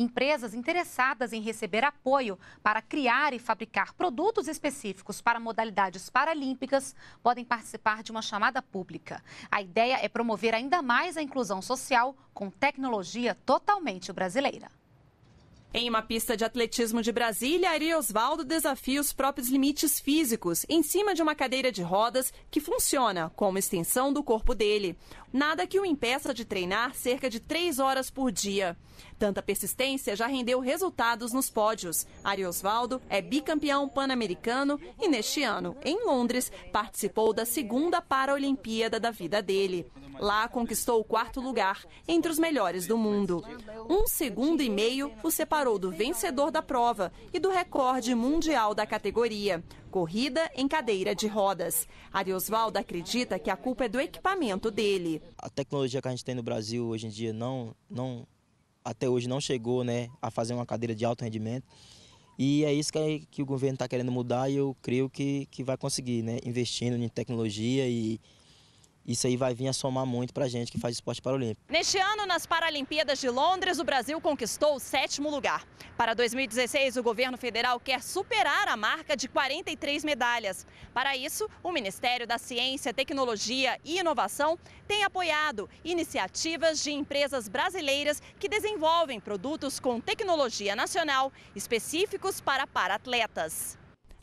Empresas interessadas em receber apoio para criar e fabricar produtos específicos para modalidades paralímpicas podem participar de uma chamada pública. A ideia é promover ainda mais a inclusão social com tecnologia totalmente brasileira. Em uma pista de atletismo de Brasília, Ari Osvaldo desafia os próprios limites físicos em cima de uma cadeira de rodas que funciona como extensão do corpo dele. Nada que o impeça de treinar cerca de três horas por dia. Tanta persistência já rendeu resultados nos pódios. Ari Osvaldo é bicampeão pan-americano e, neste ano, em Londres, participou da segunda Paralimpíada da vida dele. Lá conquistou o quarto lugar entre os melhores do mundo. Um segundo e meio o separou separou do vencedor da prova e do recorde mundial da categoria, corrida em cadeira de rodas. Ariosvaldo acredita que a culpa é do equipamento dele. A tecnologia que a gente tem no Brasil hoje em dia não, não até hoje não chegou né, a fazer uma cadeira de alto rendimento. E é isso que, que o governo está querendo mudar e eu creio que, que vai conseguir, né, investindo em tecnologia e isso aí vai vir a somar muito para a gente que faz esporte paralímpico. Neste ano, nas Paralimpíadas de Londres, o Brasil conquistou o sétimo lugar. Para 2016, o governo federal quer superar a marca de 43 medalhas. Para isso, o Ministério da Ciência, Tecnologia e Inovação tem apoiado iniciativas de empresas brasileiras que desenvolvem produtos com tecnologia nacional específicos para para atletas.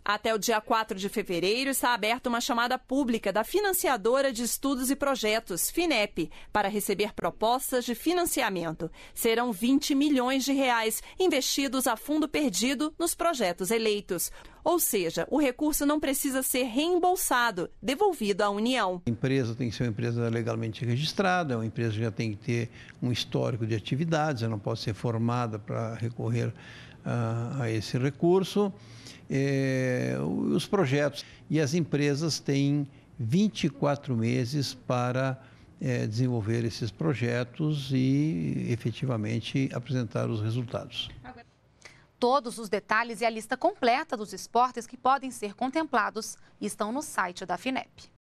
Até o dia 4 de fevereiro está aberta uma chamada pública da financiadora de estudos e projetos, FINEP, para receber propostas de financiamento. Serão 20 milhões de reais investidos a fundo perdido nos projetos eleitos. Ou seja, o recurso não precisa ser reembolsado, devolvido à União. A empresa tem que ser uma empresa legalmente registrada, é uma empresa que já tem que ter um histórico de atividades, ela não pode ser formada para recorrer uh, a esse recurso. Eh, os projetos. E as empresas têm 24 meses para é, desenvolver esses projetos e efetivamente apresentar os resultados. Todos os detalhes e a lista completa dos esportes que podem ser contemplados estão no site da FINEP.